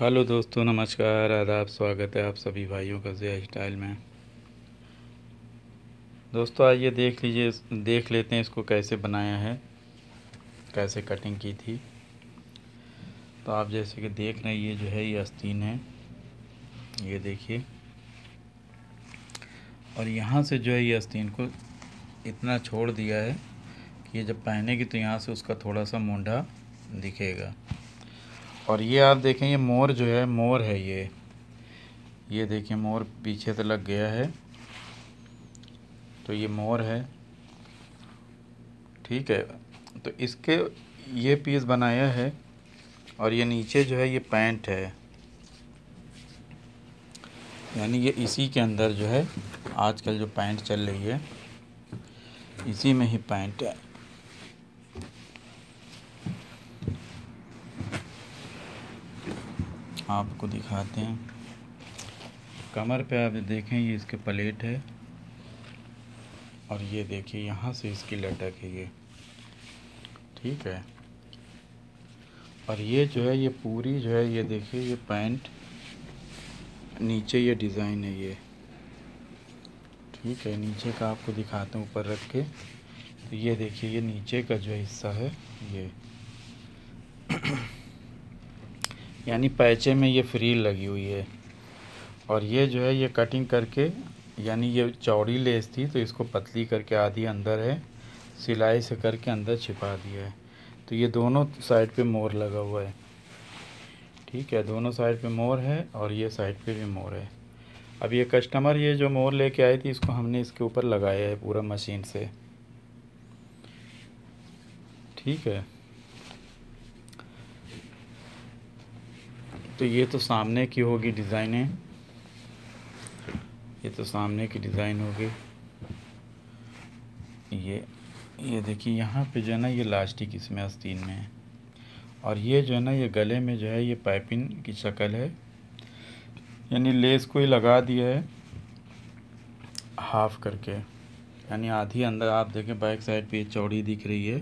hello दोस्तों नमस्कार आदाब स्वागत है आप सभी भाइयों का जया स्टाइल में दोस्तों आइए देख लीजिए देख लेते हैं इसको कैसे बनाया है कैसे कटिंग की थी तो आप जैसे कि देख रहे हैं ये जो है ये आस्तीन है ये देखिए और यहाँ से जो है ये आस्तीन को इतना छोड़ दिया है कि ये जब पहनेगी तो यहाँ से उसका थोड़ा सा मूढ़ा दिखेगा और ये आप देखें ये मोर जो है मोर है ये ये देखिए मोर पीछे से लग गया है तो ये मोर है ठीक है तो इसके ये पीस बनाया है और ये नीचे जो है ये पैंट है यानी ये इसी के अंदर जो है आजकल जो पैंट चल रही है इसी में ही पैंट है आपको दिखाते हैं कमर पे आप देखें ये इसके प्लेट है और ये देखिए यहाँ से इसकी लटक है ये ठीक है और ये जो है ये पूरी जो है ये देखिए ये पैंट नीचे ये डिज़ाइन है ये ठीक है नीचे का आपको दिखाते हैं ऊपर रख के तो ये देखिए ये नीचे का जो हिस्सा है ये यानी पैचे में ये फ्री लगी हुई है और ये जो है ये कटिंग करके यानी ये चौड़ी लेस थी तो इसको पतली करके आधी अंदर है सिलाई से करके अंदर छिपा दिया है तो ये दोनों साइड पे मोर लगा हुआ है ठीक है दोनों साइड पे मोर है और ये साइड पे भी मोर है अब ये कस्टमर ये जो मोर लेके आई थी इसको हमने इसके ऊपर लगाया है पूरा मशीन से ठीक है तो ये तो सामने की होगी डिज़ाइनें ये तो सामने की डिज़ाइन होगी ये ये देखिए यहाँ पे जो है ना ये लास्टिक इसमें आस्तीन में है और ये जो है ना ये गले में जो है ये पाइपिंग की शक्ल है यानी लेस को ही लगा दिया है हाफ़ करके यानी आधी अंदर आप देखें बैक साइड पे चौड़ी दिख रही है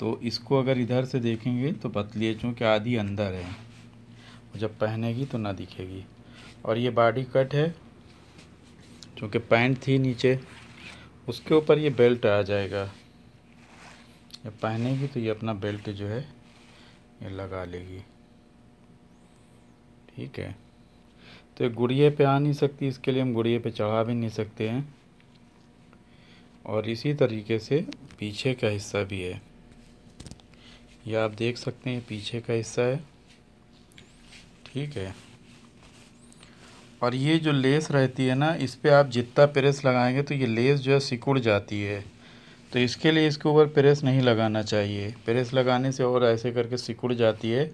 तो इसको अगर इधर से देखेंगे तो पतली है चूँकि आधी अंदर है जब पहनेगी तो ना दिखेगी और ये बॉडी कट है क्योंकि पैंट थी नीचे उसके ऊपर ये बेल्ट आ जाएगा जब पहनेगी तो ये अपना बेल्ट जो है ये लगा लेगी ठीक है तो ये गुड़िए पे आ नहीं सकती इसके लिए हम गुड़िए पे चढ़ा भी नहीं सकते हैं और इसी तरीके से पीछे का हिस्सा भी है यह आप देख सकते हैं पीछे का हिस्सा है ठीक है और ये जो लेस रहती है ना इस पर आप जितना प्रेस लगाएंगे तो ये लेस जो है सिकुड़ जाती है तो इसके लिए इसके ऊपर प्रेस नहीं लगाना चाहिए प्रेस लगाने से और ऐसे करके सिकुड़ जाती है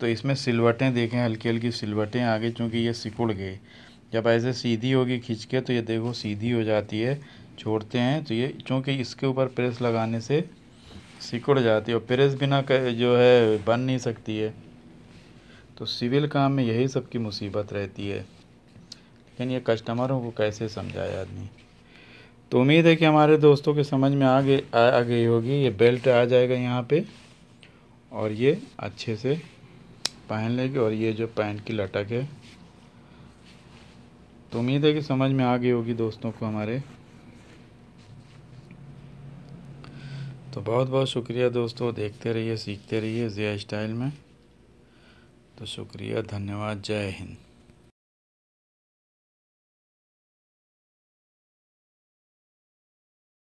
तो इसमें सिलवटें देखें हल्की हल्की सिलवटें आ गई चूँकि ये सिकुड़ गई जब ऐसे सीधी होगी खींच के तो ये देखो सीधी हो जाती है छोड़ते हैं तो ये चूँकि इसके ऊपर प्रेस लगाने से सिकुड़ जाती है और प्रेस बिना जो है बन नहीं सकती है तो सिविल काम में यही सबकी मुसीबत रहती है लेकिन ये कस्टमरों को कैसे समझाए आदमी तो उम्मीद है कि हमारे दोस्तों के समझ में आ गई आ गई होगी ये बेल्ट आ जाएगा यहाँ पे और ये अच्छे से पहन लेगी और ये जो पैंट की लटक है तो उम्मीद है कि समझ में आ गई होगी दोस्तों को हमारे तो बहुत बहुत शुक्रिया दोस्तों देखते रहिए सीखते रहिए ज़िया स्टाइल में तो शुक्रिया धन्यवाद जय हिंद